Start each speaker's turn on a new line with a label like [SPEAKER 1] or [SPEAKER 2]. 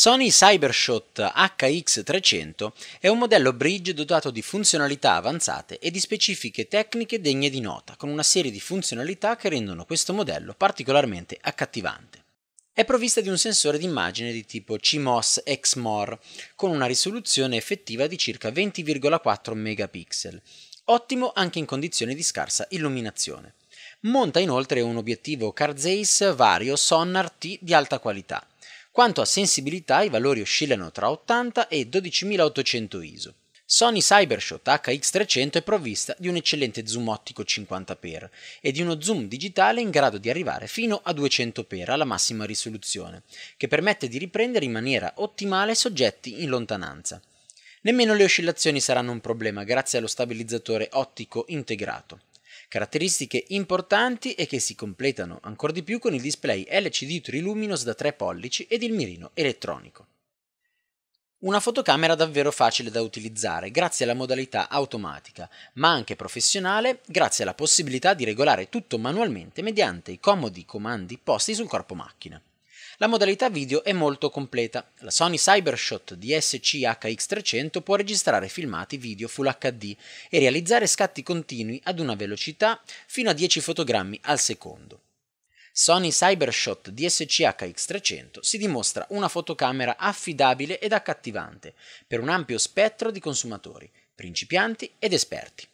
[SPEAKER 1] Sony Cybershot HX300 è un modello bridge dotato di funzionalità avanzate e di specifiche tecniche degne di nota, con una serie di funzionalità che rendono questo modello particolarmente accattivante. È provvista di un sensore d'immagine di tipo CMOS XMOR con una risoluzione effettiva di circa 20,4 megapixel, ottimo anche in condizioni di scarsa illuminazione. Monta inoltre un obiettivo Carl Zeiss Vario Sonar T di alta qualità quanto a sensibilità, i valori oscillano tra 80 e 12800 ISO. Sony Cybershot HX300 è provvista di un eccellente zoom ottico 50x e di uno zoom digitale in grado di arrivare fino a 200x alla massima risoluzione, che permette di riprendere in maniera ottimale soggetti in lontananza. Nemmeno le oscillazioni saranno un problema grazie allo stabilizzatore ottico integrato. Caratteristiche importanti e che si completano ancora di più con il display LCD Triluminous da 3 pollici ed il mirino elettronico. Una fotocamera davvero facile da utilizzare grazie alla modalità automatica, ma anche professionale grazie alla possibilità di regolare tutto manualmente mediante i comodi comandi posti sul corpo macchina. La modalità video è molto completa. La Sony Cybershot DSC-HX300 può registrare filmati video Full HD e realizzare scatti continui ad una velocità fino a 10 fotogrammi al secondo. Sony Cybershot DSC-HX300 si dimostra una fotocamera affidabile ed accattivante per un ampio spettro di consumatori, principianti ed esperti.